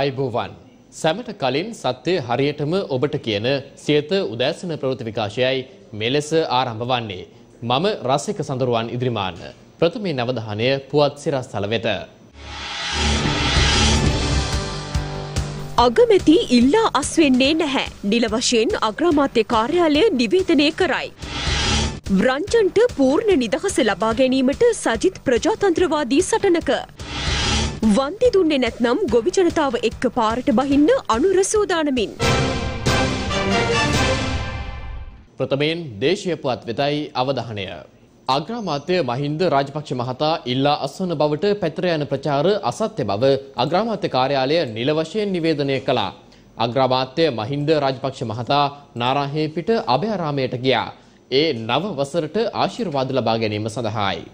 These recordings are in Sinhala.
ආයිබෝවන් සැමට කලින් සත්‍යය හරියටම ඔබට කියන සියත උදෑසන ප්‍රවෘති විකාශයයි මෙලෙස ආරම්භ වන්නේ. මම රසික සඳරුවන් ඉදිරිමාන්න. ප්‍රථමේ නවධානය පුවත් සිරස්තල වෙත. අගමැති ඉල්ලා අස්වෙන්නේ නැහැ. නිල වශයෙන් අග්‍රාමාත්‍ය කාර්යාලය නිවේදනය කරයි. බ්‍රංචන්ට පූර්ණ නිදහස ලබා ගැනීමට සජිත් ප්‍රජාතන්ත්‍රවාදී සටනක. වන්දි දුන්නේ නැත්නම් ගොවි ජනතාව එක්ක පාරට බහින්න අනුර සූදානමින්. ප්‍රථමයෙන් දේශයපුවත් වෙතයි අවධානය. අග්‍රාමාත්‍ය මහින්ද රාජපක්ෂ මහතා ඉල්ලා අස්වන බවට පැතර යන ප්‍රචාර අසත්‍ය බව අග්‍රාමාත්‍ය කාර්යාලය නිල වශයෙන් නිවේදනය කළා. අග්‍රාමාත්‍ය මහින්ද රාජපක්ෂ මහතා නාරාහේ පිට අභයාරාමයට ගියා. ඒ නව වසරට ආශිර්වාද ලබා ගැනීම සඳහායි.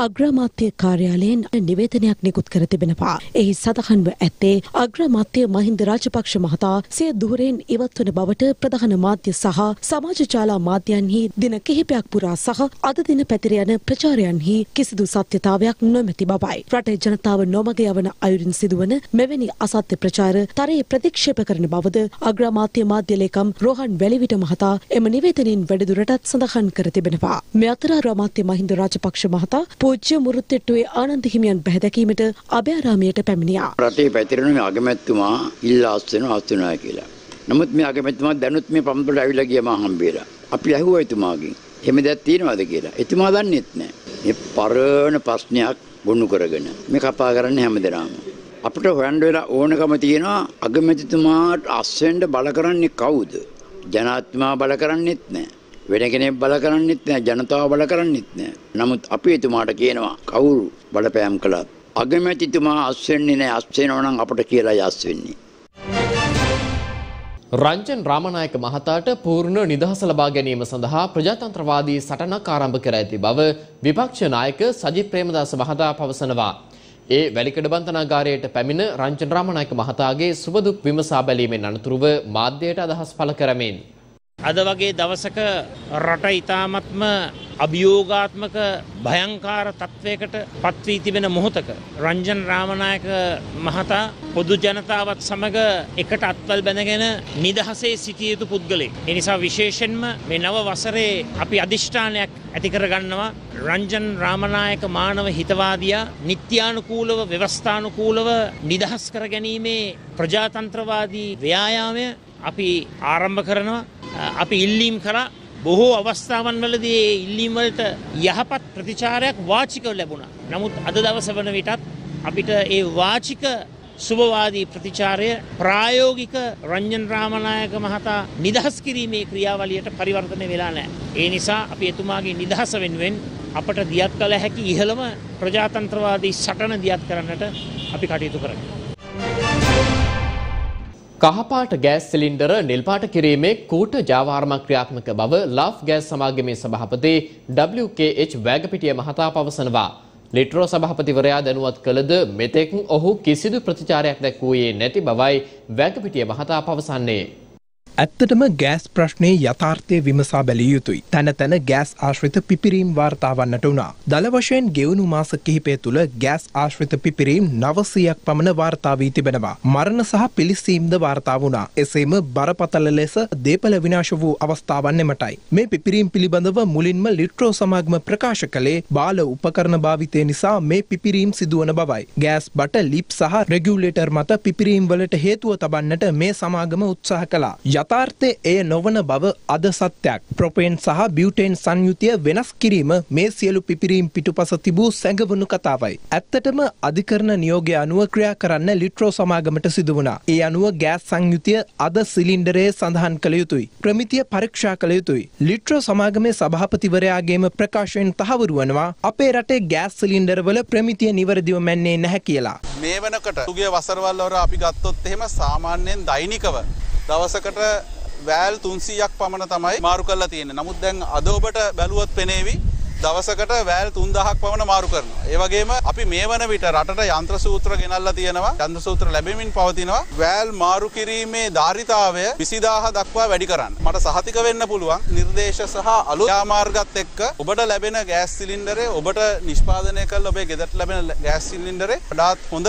අග්‍රාමාත්‍ය කාර්යාලයෙන් නිවේදනයක් නිකුත් කර තිබෙනවා. එහි සඳහන්ව ඇත්තේ අග්‍රාමාත්‍ය මහින්ද රාජපක්ෂ මහතා සිය දුහරෙන් ඉවත් වන බවට ප්‍රධාන මාධ්‍ය සහ සමාජ ජාලා මාධ්‍යන්හි දින කිහිපයක් පුරා සහ අද දින පැතිර යන ප්‍රචාරයන්හි කිසිදු සත්‍යතාවයක් නොමැති බවයි. රටේ ජනතාව නොමග යවන අයුරින් සිදුවන මෙවැනි අසත්‍ය ප්‍රචාර තරයේ ප්‍රතික්ෂේප කරන බවද අග්‍රාමාත්‍ය මාධ්‍ය ලේකම් රෝහන් වැලිවිට මහතා එම නිවේදනයෙන් වැඩිදුරටත් සඳහන් කර තිබෙනවා. මේ අතර අග්‍රාමාත්‍ය මහින්ද රාජපක්ෂ මහතා පූජ්‍ය මුරුත්තෙට්ටුවේ ආනන්ද හිමියන් බැහැදැකීමට අභයාරාමයට පැමිණියා. රටේ පැතිරෙන මේ අගමැතිතුමා ඉල්ලා අස්තන අස්තනවා කියලා. නමුත් මේ අගමැතිතුමා දැනුත් මේ පම්බලට ඇවිල්ලා ගියා මා හම්බෙලා. අපි ඇහුවා එතුමාගෙන්. එහෙම දෙයක් තියෙනවද කියලා. එතුමා දන්නේත් නැහැ. මේ පරණ ප්‍රශ්නයක් ගොනු කරගෙන මේ කපා කරන්න හැමදෙනාම. අපිට හොයන්න වෙලා ඕනකම තියෙනවා අගමැතිතුමාට අස්වෙන්න බල කරන්නේ කවුද? ජනාධිපතිතුමා බල කරන්නේත් නැහැ. වෙන කෙනෙක් බල කරන්නෙත් නෑ ජනතාව බල කරන්නෙත් නෑ. නමුත් අපි එතුමාට කියනවා කවුරු බලපෑම් කළත් අගමැතිතුමා අස් වෙන්නේ නෑ අස් වෙනවා නම් අපට කියලායි අස් වෙන්නේ. රංජන් රාමනායක මහතාට පූර්ණ නිදහස ලබා ගැනීම සඳහා ප්‍රජාතන්ත්‍රවාදී සටනක් ආරම්භ කර ඇති බව විපක්ෂ නායක සජිත් ප්‍රේමදාස මහතා පවසනවා. ඒ වැලිකඩ බන්ධනාගාරයට පැමිණ රංජන් රාමනායක මහතාගේ සුබදුක් විමසා බැලීමෙන් අනතුරුව මාධ්‍යයට අදහස් පළ කරමින් අද වගේ දවසක රට ඊ타මත්ම අභියෝගාත්මක භයංකාර තත්වයකට පත්වී තිබෙන මොහොතක රංජන් රාමනායක මහතා පොදු ජනතාවත් සමග එකට අත්වල් බැනගෙන නිදහසේ සිටිය යුතු පුද්ගලෙක්. ඒ නිසා විශේෂයෙන්ම මේ නව වසරේ අපි අදිෂ්ඨානයක් ඇති කරගන්නවා රංජන් රාමනායක මානව හිතවාදියා නිත්‍යානුකූලව ව්‍යවස්ථානුකූලව නිදහස් කර ගැනීමේ ප්‍රජාතන්ත්‍රවාදී ව්‍යායාමය අපි ආරම්භ කරනවා අපි ඉල්ලීම් කරා බොහෝ අවස්ථාවන් වලදී ඒ ඉල්ලීම් වලට යහපත් ප්‍රතිචාරයක් වාචිකව ලැබුණා. නමුත් අද දවස වන විටත් අපිට ඒ වාචික සුභවාදී ප්‍රතිචාරය ප්‍රායෝගික රංජන් රාමනායක මහතා නිදහස් කිරීමේ ක්‍රියාවලියට පරිවර්තනය වෙලා නැහැ. ඒ නිසා අපි එතුමාගේ නිදහස වෙනුවෙන් අපට දියත් කළ හැකි ඉහළම ප්‍රජාතන්ත්‍රවාදී සටන දියත් කරන්නට අපි කටයුතු කරනවා. කහපාට ගෑස් සිලින්ඩර නිල්පාට කිරීමේ කූට ජාවාරමක් ක්‍රියාත්මක බව ලාෆ් ගෑස් සමාගමේ සභාපති WKH වැගපිටිය මහතා පවසනවා. ලිට්‍රෝ සභාපතිවරයා දැනුවත් කළද මෙතෙක් ඔහු කිසිදු ප්‍රතිචාරයක් දැක්වූයේ නැති බවයි වැගපිටිය මහතා පවසන්නේ. ඇත්තටම ගෑස් ප්‍රශ්නය යථාර්ථය විමසා බැලිය යුතුයි. තැන තැන ගෑස් ආශ්‍රිත පිපිරීම් වාර්තාවන්නට වුණා. දළ වශයෙන් ගෙවුණු මාස කිහිපය තුළ ගෑස් ආශ්‍රිත පිපිරීම් නවසයක් පමණ වාර්තාාවී තිබෙනවා. මරණ සහ පිලිසීම්ද වාර්තා වුණා. එසේම බරපතල ලෙස දේපල විනාශ වූ අවස්ථාවන්න එමටයි. මේ පිපිරීම් පිළිබඳව මුලින්ම ලිට්‍රෝ සමාගම ප්‍රකාශ කළේ බාල උපකරණ භාවිතය නිසා මේ පිපිරීම් සිදුවන බවයි. ගෑස් බට ලිප් සහ රෙගියුලේටර් මත පිපිරීම් වලට හේතුව තබන්නට මේ සමාගම උත්සාහ කළා. යත යථාර්ථය එය නොවන බව අද සත්‍යයක්. ප්‍රොපේන් සහ බියුටේන් සංයුතිය වෙනස් කිරීම මේ සියලු පිපිරීම් පිටුපස තිබූ සැඟවුණු කතාවයි. ඇත්තටම අධිකරණ නියෝගය අනුව ක්‍රියා කරන්න ලිට්‍රෝ සමාගමට සිදුවනා. ඒ අනුව ගෑස් සංයුතිය අද සිලින්ඩරයේ සඳහන් කළ යුතුයි. ප්‍රමිතිය පරීක්ෂා කළ යුතුයි. ලිට්‍රෝ සමාගමේ සභාපතිවරයාගේම ප්‍රකාශයෙන් තහවුරුවනවා අපේ රටේ ගෑස් සිලින්ඩර්වල ප්‍රමිතිය නිවැරදිව මැන්නේ නැහැ කියලා. මේ වනකට තුගේ වසරවල්ලවර අපි ගත්තොත් එහෙම සාමාන්‍යයෙන් දෛනිකව දවසකට වෑල් 300ක් පමණ තමයි මාරු කරලා තියෙන්නේ. නමුත් දැන් අද ඔබට බැලුවොත් පෙනේවි දවසකට වෑල් 3000ක් පමණ මාරු කරනවා. ඒ වගේම අපි මේ වන විට රටට යන්ත්‍ර සූත්‍ර ගෙනල්ලා තියෙනවා. යන්ත්‍ර සූත්‍ර ලැබෙමින් පවතිනවා. වෑල් මාරු කිරීමේ ධාරිතාවය 20000 දක්වා වැඩි කරන්න. මට සහතික වෙන්න පුළුවන් නිර්දේශ සහ අලුත් යාමාර්ගත් එක්ක ඔබට ලැබෙන ගෑස් සිලින්ඩරේ ඔබට නිෂ්පාදනය කළ ඔබේ ගෙදරට ලැබෙන ගෑස් සිලින්ඩරේ වඩාත් හොඳ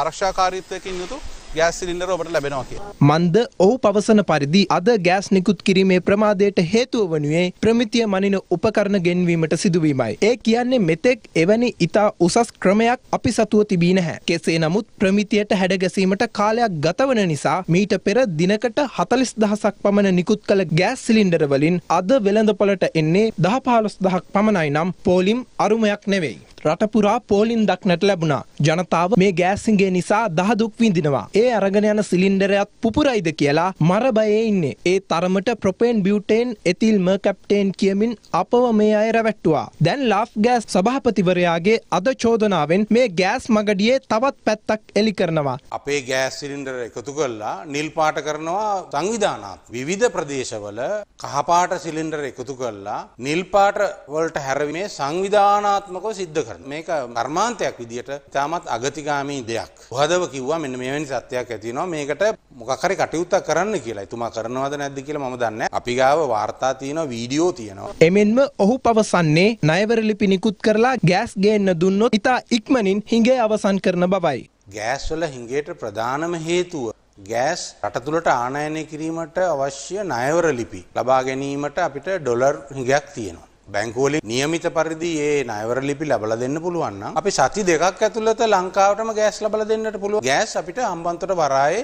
ආරක්ෂාකාරීත්වයකින් යුතු ගෑස් සිලින්ඩර ඔබට ලැබෙනවා කියලා. මන්ද ඔහු පවසන පරිදි අද ගෑස් නිකුත් කිරීමේ ප්‍රමාදයට හේතුව වනුයේ ප්‍රමිතිය මනින උපකරණ ගෙන්වීමට සිදුවීමයි. ඒ කියන්නේ මෙතෙක් එවැනි ඉතා උසස් ක්‍රමයක් අපි සතුව තිබී නැහැ. කෙසේ නමුත් ප්‍රමිතියට හැඩගැසීමට කාලයක් ගතවන නිසා මීට පෙර දිනකට හතලිස් දහසක් පමණ නිකුත් කළ ගෑස් සිලින්ඩර වලින් අද වෙළඳපොලට එන්නේ දහ පහලොස් දහක් පමණයි නම් පෝලිම් අරුමයක් නෙවෙයි. රටපුරා පෝලින් දක්නට ලැබුණා. ජනතාව මේ ගෑසිගේ නිසා දහදුක් විඳිනවා. ඒ අරගෙන යන සිලින්ඩරයත් පුපුරයිද කියලා මරබයේ ඉන්නේ. ඒ තරමට ප්‍රොපේන් බියුටේන් එතිල්ම කැප්ටේන් කියමින් අපව මේ අය රැවැට්ටුවා. දැන් ලාෆ් ගෑස් සභාපතිවරයාගේ අද චෝදනාවෙන් මේ ගෑස් මගඩියේ තවත් පැත්තක් එලි කරනවා. අපේ ගෑස් සිලින්ඩර එකතු කරලා නිල් පාට කරනවා සංවිධානාත්. විවිධ ප්‍රදේශවල කහපාට සිලින්ඩර එකතු කරලා නිල් පාට වලට හැරවීමේ සංවිධානාත්මකව සිද්ධ කරනවා. කරන. මේක කර්මාන්තයක් විදිහට තාමත් අගතිගාමී දෙයක්. උහදව කිව්වා මෙන්න මෙවැනි සත්‍යයක් ඇති වෙනවා. මේකට මොකක් හරි කටයුත්තක් කරන්න කියලා. එතුමා කරනවද නැද්ද කියලා මම දන්නේ නැහැ. අපි ගාව වාර්තා තියෙනවා, වීඩියෝ තියෙනවා. එමෙන්ම ඔහු පවසන්නේ ණයවර ලිපි නිකුත් කරලා ගෑස් ගේන්න දුන්නොත් ඉතා ඉක්මනින් හිඟේ අවසන් කරන බවයි. ගෑස් වල හිඟේට ප්‍රධානම හේතුව ගෑස් රටතුළට ආනයනය කිරීමට අවශ්‍ය නයවර ලිපි ලබා ගැනීමට අපිට ඩොලර් හිඟයක් තියෙනවා. බැංකුවලින් නියමිත පරිදි ඒ ණයවර ලිපි ලබලා දෙන්න පුළුවන් නම් අපි සති දෙකක් ඇතුළත ලංකාවටම ගෑස් ලබලා දෙන්නට පුළුවන්. ගෑස් අපිට හම්බන්තොට වරායේ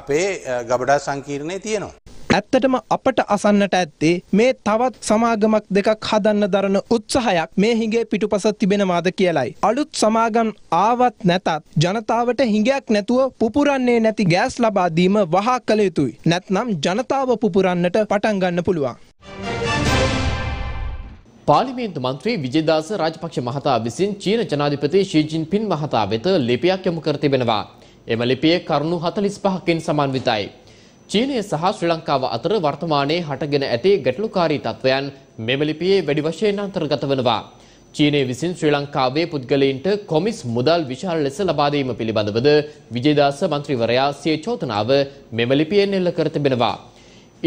අපේ ගබඩා සංකීර්ණයේ තියෙනවා. ඇත්තටම අපට අසන්නට ඇත්තේ මේ තවත් සමාගමක් දෙකක් හදන්න දරන උත්සාහයක් මේ හිගේ පිටුපස තිබෙනවාද කියලයි. අලුත් සමාගම් ආවත් නැතත් ජනතාවට හිඟයක් නැතුව පුපුරන්නේ නැති ගෑස් ලබාදීම වහා කළ යුතුයි. නැත්නම් ජනතාව පුපුරන්නට පටන්ගන්න පුළුවන්. පාර්ලිමේන්තු මන්ත්‍රී විජේදාස රාජපක්ෂ මහතා විසින් චීන ජනාධිපති ෂී ජින්පින් මහතා වෙත ලිපියක් යොමු කර තිබෙනවා. එම ලිපිය කරුණු 45කින් සමන්විතයි. චීනය සහ ශ්‍රී ලංකාව අතර වර්තමානයේ හටගෙන ඇති ගැටලුකාරී තත්ත්වයන් මෙම ලිපියේ වැඩි වශයෙන් අන්තර්ගත වෙනවා. චීනය විසින් ශ්‍රී ලංකාවේ පුද්ගලයින්ට කොමිස් මුදල් විශාල ලෙස ලබාදීම පිළිබඳවද විජේදාස මන්ත්‍රීවරයා සිය චෝතනාව මෙම ලිපියෙන් එල්ල කර තිබෙනවා.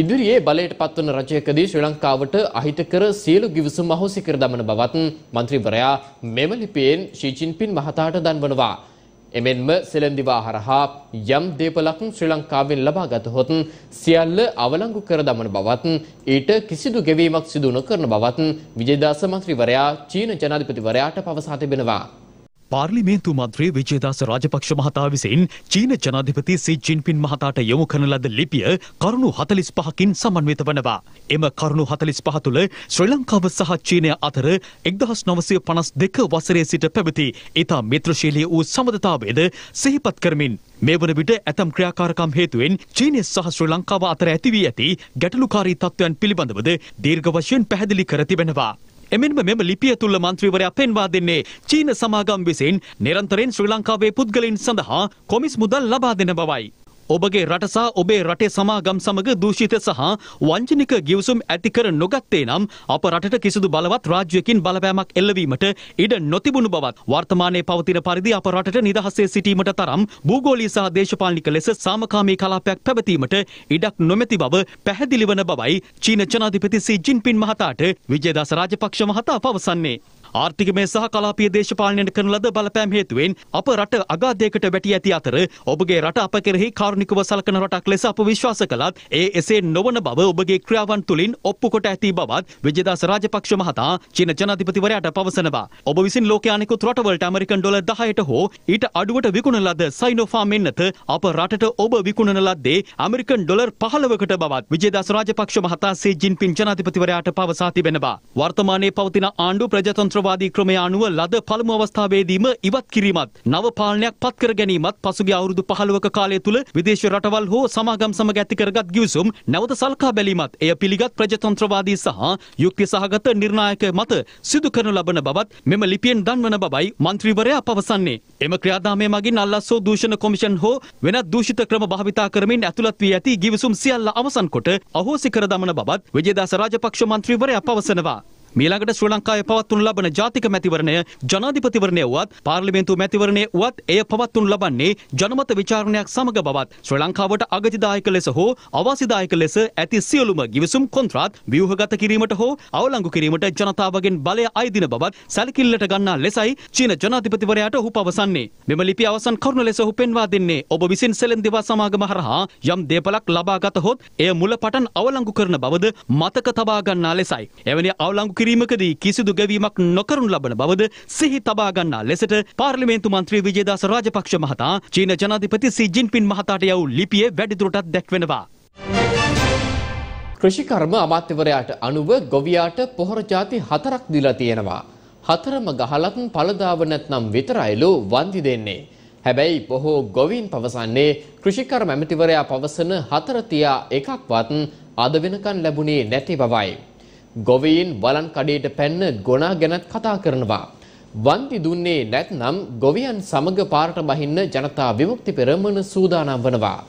ඉදිරියේ බලයට පත්වන රජයකදී ශ්‍රී ලංකාවට අහිතකර සියලු ගිවිසුම් අහෝසි කර දමන බවත් මන්ත්‍රීවරයා මෙම ලිපියෙන් ෂී චින්පින් මහතාට දන්වනවා. එමෙන්ම සෙලන්දිවා හරහා යම් දේපලක් ශ්‍රී ලංකාවෙන් ලබා ගතහොත් සියල්ල අවලංගු කර දමන බවත් ඊට කිසිදු ගෙවීමක් සිදු නොකරන බවත් විජේදාස මන්ත්‍රීවරයා චීන ජනාධිපතිවරයාට පවසා තිබෙනවා. පාර්ලිමේන්තු මන්ත්‍රී විජේදාස රාජපක්ෂ මහතා විසින් චීන ජනාධිපති සි ජින්පින් මහතාට යොමු කරන ලද ලිපිය කරුණු 45කින් සමන්විත වනවා. එම කරුණු 45 තුළ ශ්‍රී ලංකාව සහ චීනය අතර 1952 වසරේ සිට පැවති ඊතා මිත්‍රශීලී වූ සමදතාවයද සිහිපත් කරමින් මේ වන විට ඇතම් ක්‍රියාකාරකම් හේතුවෙන් චීනය සහ ශ්‍රී ලංකාව අතර ඇතිවී ඇති ගැටලුකාරී තත්ත්වයන් පිළිබඳවද දීර්ඝ වශයෙන් පැහැදිලි කර තිබෙනවා. එමෙන්ම මෙම ලිපිය තුළ මන්ත්‍රීවරයා පෙන්වා දෙන්නේ චීන සමාගම් විසින් නිරන්තරයෙන් ශ්‍රී ලංකාවේ පුද්ගලයින් සඳහා කොමිස් මුදල් ලබා දෙන බවයි. ඔබගේ රටසා ඔබේ රටේ සමාගම් සමග දූෂිත සහ වංචනික ගිවිසුම් ඇති කර නොගත්තේ නම් අප රටට කිසිදු බලවත් රාජ්‍යකින් බලපෑමක් එල්ලවීමට ඉඩ නොතිබුණු බවත් වර්තමානයේ පවතින පරිදි අප රටට නිදහසේ සිටීමට තරම් භූගෝලීය සහ දේශපාලනික ලෙස සාමකාමී කලාපයක් පැවතීමට ඉඩක් නොමැති බව පැහැදිලි වන බවයි චීන ජනාධිපති සී ජින්පින් මහතාට විජේදාස රාජපක්ෂ මහතා පවසන්නේ. ආර්ථිකමය සහ කලාපීය දේශපාලනයට කරන ලද බලපෑම් හේතුවෙන් අප රට අගාධයකට වැටී ඇති අතර ඔබගේ රට අප කෙරෙහි කාරුණිකව සලකන රටක් ලෙස අප විශ්වාස කළත් ඒ එසේ නොවන බව ඔබගේ ක්‍රියාවන් තුළින් ඔප්පු කොට ඇති බවත් විජේදාස රාජපක්ෂ මහතා චීන ජනාධිපතිවරයාට පවසනවා. ඔබ විසින් ලෝකයේ අනෙකුත් රටවලට ඇමරිකන් ඩොලර් 10ට හෝ ඊට අඩුවට විකුණන ලද සයිනෝෆාම් එන්නත අප රටට ඔබ විකුණන ලද්දේ ඇමරිකන් ඩොලර් 15කට බවත් විජේදාස රාජපක්ෂ මහතා සී ජින්පින් ජනාධිපතිවරයාට පවසා තිබෙනවා. වර්තමානයේ පවතින ආණ්ඩු ප්‍රජාතන්ත්‍ර ත්‍රස්තවාදී ක්‍රමය අනුව ලද පළමු අවස්ථාවේදීම ඉවත් කිරීමත් නව පාලනයක් පත්කර ගැනීමත් පසුගිය අවුරුදු 15ක කාලය තුල විදේශ රටවල් හෝ සමාගම් සමග ඇති කරගත් ගිවිසුම් නැවත සල්කා බැලීමත් එය පිළිගත් ප්‍රජාතන්ත්‍රවාදී සහ යුක්ති සහගත නිර්ණායක මත සිදු කරනු ලබන බවත් මෙම ලිපියෙන් දන්වන බවයි මන්ත්‍රීවරයා පවසන්නේ. එම ක්‍රියාදාමය මගින් අල්ලස්සෝ දූෂණ කොමිෂන් හෝ වෙනත් දූෂිත ක්‍රම භාවිතා කරමින් ඇතුළත් වී ඇති ගිවිසුම් සියල්ල අවසන් කොට අහෝසි කර දමන බවත් විජේදාස රාජපක්ෂ මන්ත්‍රීවරයා පවසනවා. මීළඟට ශ්‍රී ලංකාවේ පවත්වනු ලබන ජාතික මැතිවරණය ජනාධිපතිවරණය වුවත් පාර්ලිමේන්තු මැතිවරණය වුවත් එය පවත්වනු ලබන්නේ ජනමත විචාරණයක් සමග බවත් ශ්‍රී ලංකාවට අගතිදායක ලෙස හෝ අවාසිදායක ලෙස ඇති සියලුම ගිවිසුම් කොන්ත්‍රාත් ව්‍යුහගත කිරීමට හෝ අවලංගු කිරීමට ජනතාවගෙන් බලය අයදින බවත් සැලකිල්ලට ගන්නා ලෙසයි චීන ජනාධිපතිවරයාට ඔහු පවසන්නේ. මෙම ලිපිය අවසන් කරුණු ලෙස ඔහු පෙන්වා දෙන්නේ ඔබ විසින් සෙලෙන් දිවා සමාගම හරහා යම් දේපලක් ලබාගත හොත් එය මුල පටන් අවලංගු කරන බවද මතක තබා ගන්නා ලෙසයි. එවැනි අවලංගු කිරීමකදී කිසිදු ගැවීමක් නොකරනු ලබන බවද සිහි තබා ගන්නා ලෙසට පාර්ලිමේන්තු මන්ත්‍රී විජේදාස රාජපක්ෂ මහතා චීන ජනාධිපති සි ජින්පින් මහතාට යවූ ලිපියේ වැඩිදුරටත් දැක්වෙනවා. කෘෂිකර්ම අමාත්‍යවරයාට අනුව ගොවියාට පොහොර ජාති හතරක් දීලා තියෙනවා. හතරම ගහලත් පළදාව නැත්නම් විතරයිලු වන්දි දෙන්නේ. හැබැයි බොහෝ ගොවීන් පවසන්නේ කෘෂිකර්ම ඇමතිවරයා පවසන හතර තියා එකක්වත් අද වෙනකන් ලැබුණේ නැති බවයි. ගොවීන් වලන් කඩේට පැන්න ගොනා ගැනත් කතා කරනවා. වන්දි දුන්නේ නැත්නම් ගොවියන් සමග පාරට බහින්න ජනතා විමුක්ති පෙරමුණ සූදානම් වනවා.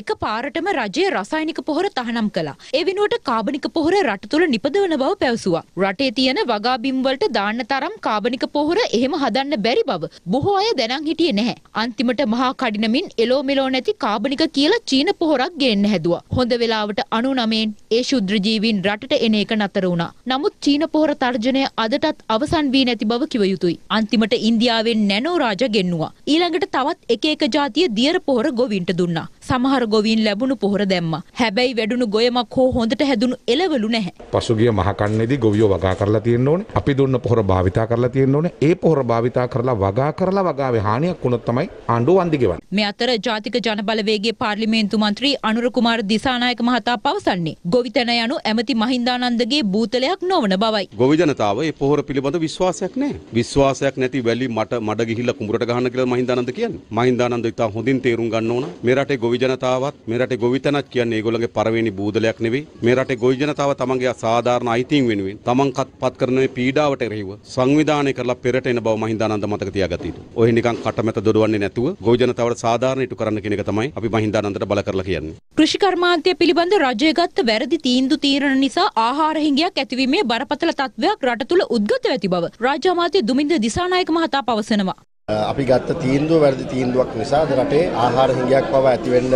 එක පාරටම රජය රසායනික පොහොර තහනම් කළා. ඒ වෙනුවට කාබනික පොහොර රට තුළ නිපදවන බව පැවසුවා. රටේ තියෙන වගාබිම් වලට දාන්න තරම් කාබනික පොහොර එහෙම හදන්න බැරි බව බොහෝ අය දැනන් හිටියේ නැහැ. අන්තිමට මහා කඩිනමින් එලෝ මෙලෝ නැති කාබනික කියලා චීන පොහොරක් ගේන්න හැදුවා. හොඳ වෙලාවට 99න් ඒ ශුද්‍ර ජීවීන් රටට එන එක නතර වුණා. නමුත් චීන පොහොර තර්ජනය අදටත් අවසන් වී නැති බව කිව යුතුයි. අන්තිමට ඉන්දියාවෙන් නැනෝ රාජා ගෙන්නුවා. ඊළඟට තවත් එක එක ජාතිය දියර පොහොර ගොවින්ට දුන්නා. සමහර ගොවීන් ලැබුණු පොහොර දැම්ම. හැබැයි වැඩුණු ගොයමක් හෝ හොඳට හැදුණු එළවලු නැහැ. පසුගිය මහකන්නේදී ගොවියෝ වගා කරලා තියෙන්න ඕනේ. අපි දුන්න පොහොර භාවිතා කරලා තියෙන්න ඕනේ. ඒ පොහොර භාවිතා කරලා වගා කරලා වගාවේ හානියක් වුණොත් තමයි ආණ්ඩුව වන්දි ගෙවන්නේ. මේ අතර ජාතික ජනබලවේගයේ පාර්ලිමේන්තු මන්ත්‍රී අනුර කුමාර දිසානායක මහතා පවසන්නේ ගොවිතැන යනු ඇමති මහින්දානන්දගේ බූතලයක් නොවන බවයි. ගොවි ජනතාව මේ පොහොර පිළිබඳ විශ්වාසයක් නැහැ. විශ්වාසයක් නැති වැලි මට මඩ ගිහිල්ලා කුඹරට ගහන්න කියලා මහින්දානන්ද කියන්නේ. මහින්දානන්ද ඉතා හොඳින් තේරුම් ගන්න ඕන. මේ රටේ ගොවි ගොවි ජනතාවත් මේ රටේ ගොවිතැනක් කියන්නේ ඒගොල්ලන්ගේ පළවෙනි බූදලයක් නෙවෙයි. මේ රටේ ගොවි ජනතාව තමන්ගේ සාධාරණ අයිතීන් වෙනුවෙන් තමන් කත්පත් කරන මේ පීඩාවට එරෙහිව සංවිධානය කරලා පෙරට එන බව මහින්දානන්ද මතක තියාගත යුතුයි. ඔය නිකන් කටමැත දොඩවන්නේ නැතුව ගොවි ජනතාවට සාධාරණ ඉටු කරන්න කියන එක තමයි අපි මහින්දානන්දට බල කරලා කියන්නේ. කෘෂිකර්මාන්තය පිළිබඳ රජය ගත්ත වැරදි තීන්දු තීරණ නිසා ආහාර හිඟයක් ඇතිවීමේ බරපතල තත්ත්වයක් රට තුළ උද්ගත ඇති බව රාජ්‍ය අමාත්‍ය දුමින්ද දිසානායක මහතා පවසනවා. අපි ගත්ත තීන්දුව වැරදි තීන්දුවක් නිසා අද රටේ ආහාර හිඟයක් පවා ඇතිවෙන්න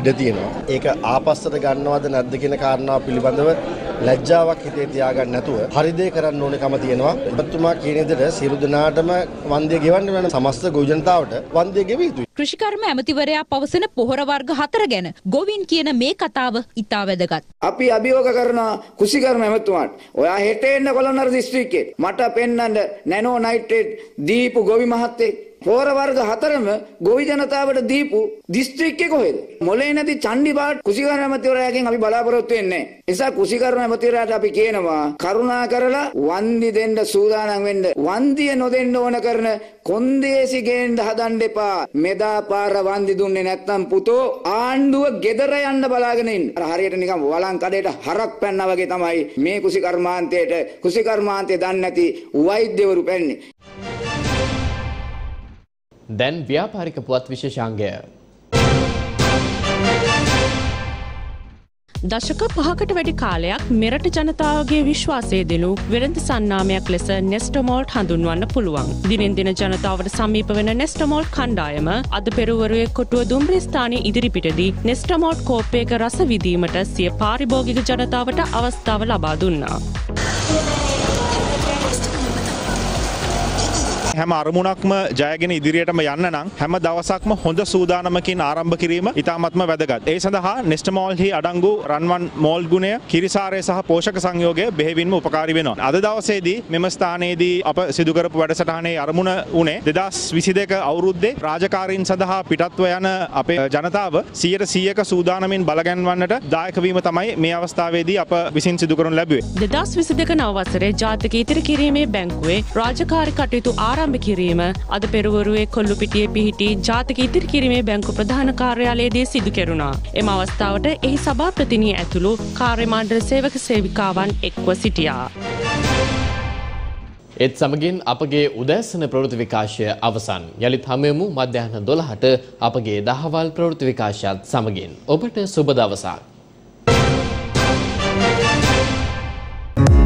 ඉඩ තියෙනවා. ඒක ආපස්සට ගන්නවද නැද්ද කියන කාරණාව පිළිබඳව ලැජ්ජාවක් හිතේ තියාගන්න නැතුව හරි දේ කරන්න ඕනකම තියෙනවා. ඔබතුමා කියන විදිහට සියලු දෙනාටම වන්දිය ගෙවන්න වෙන සමස්ත ගොවි ජනතාවට වන්දිය ගෙවිය යුතුයි. කෘෂිකර්ම ඇමතිවරයා පවසන පොහොර වර්ග හතර ගැන ගොවින් කියන මේ කතාව ඉතා වැදගත්. අපි අභියෝග කරන කෘෂිකර්ම ඇමතුමාට ඔයා හෙට එන්න කොළනර දිස්ත්‍රික්කේ මට පෙන්වන්න නැනෝ නයිට්‍රේට් දීපු ගොවි මහත්තයා හෝර වර්ග හතරම ගොවි ජනතාවට දීපු දිස්ත්‍රික්කේ කොහෙද? මොලේ නැති චණ්ඩිපාට් කුසිකර ඇමතිවරයාගෙන් අපි බලාපොරොත්තු වෙන්නේ නැහැ. නිසා කුසිකර ඇමතිවරයාට අපි කියනවා කරුණා කරලා වන්දි දෙන්න සූදානම් වෙන්න. වන්දිය නොදෙන්න ඕන කරන කොන්දේසි ගේන්න හදන්න එපා. මෙදා පාර වන්දි දුන්නේ නැත්නම් පුතෝ ආණ්ඩුව gedara යන්න බලාගෙන ඉන්න. හරියට නිකන් වලං කඩේට හරක් පැන්නා වගේ තමයි මේ කුසිකර්මාන්තයේට කුසිකර්මාන්තය දන්නේ නැති වෛද්‍යවරු පැන්නේ. දැන් ව්‍යාපාරික පුවත් විශේෂාංගය. දශක පහකට වැඩි කාලයක් මෙරට ජනතාවගේ විශ්වාසය දෙනු වෙරඳ සන්නාමයක් ලෙස නෙස්ටමෝල්ට් හඳුන්වන්න පුළුවන්. දිනෙන් දින ජනතාවට සමීප වෙන නෙස්ටමෝල්ට් කණ්ඩායම අද පෙරවරුවේ කොටුව දුම්රිස්ථානය ඉදිරිපිටදී නෙස්ටමෝට් කෝපයක රස විදීමට සිය පාරිභෝගික ජනතාවට අවස්ථාව ලබා දුන්නා. හැම අරමුණක්ම ජයගෙන ඉදිරියටම යන්න නම් හැම දවසක්ම හොඳ සූදානමකින් ආරම්භ කිරීම ඉතාමත්ම වැදගත්. ඒ සඳහා නෙස්ටමෝල්හි අඩංගු රන්වන් මෝල් ගුණය කිරිසාරය සහ පෝෂක සංයෝගය බෙහෙවින්ම උපකාරි වෙනවා. අද දවසේදී මෙම ස්ථානයේදී අප සිදුකරපු වැඩසටහනේ අරමුණ වනේ දෙදස් විසි දෙක අවුරුද්දේ රාජකාරීන් සඳහා පිටත්ව යන අපේ ජනතාව සියයට සියක සූදානමින් බලගැන්වන්නට දායකවීම තමයි මේ අවස්ථාවේදී අප විසින් සිදුකරන ලැබුවේ. දෙදස් විසි දෙක නවසරේ ජාතික ඉතිරි කිරීමේ බැංකුවේ රාජකාරි කටයුතු ආරා ආරම්භ කිරීම අද පෙරවරුවේ කොල්ලුපිටිය පිහිටි ජාතික ඉදිරි කිරීමේ බැංකු ප්‍රධාන කාර්යාලයේදී සිදු කෙරුණා. එම අවස්ථාවට එහි සභාපතිනී ඇතුළු කාර්යමණ්ඩල සේවක සේවිකාවන් එක්ව සිටියා. එත් සමගින් අපගේ උදැසන ප්‍රවෘති විකාශය අවසන් යළිත් හමයමු මධ්‍යහන දොළහට අපගේ දහවල් ප්‍රවෘති විකාශයත් සමගින් ඔබට සුබ දවසක්.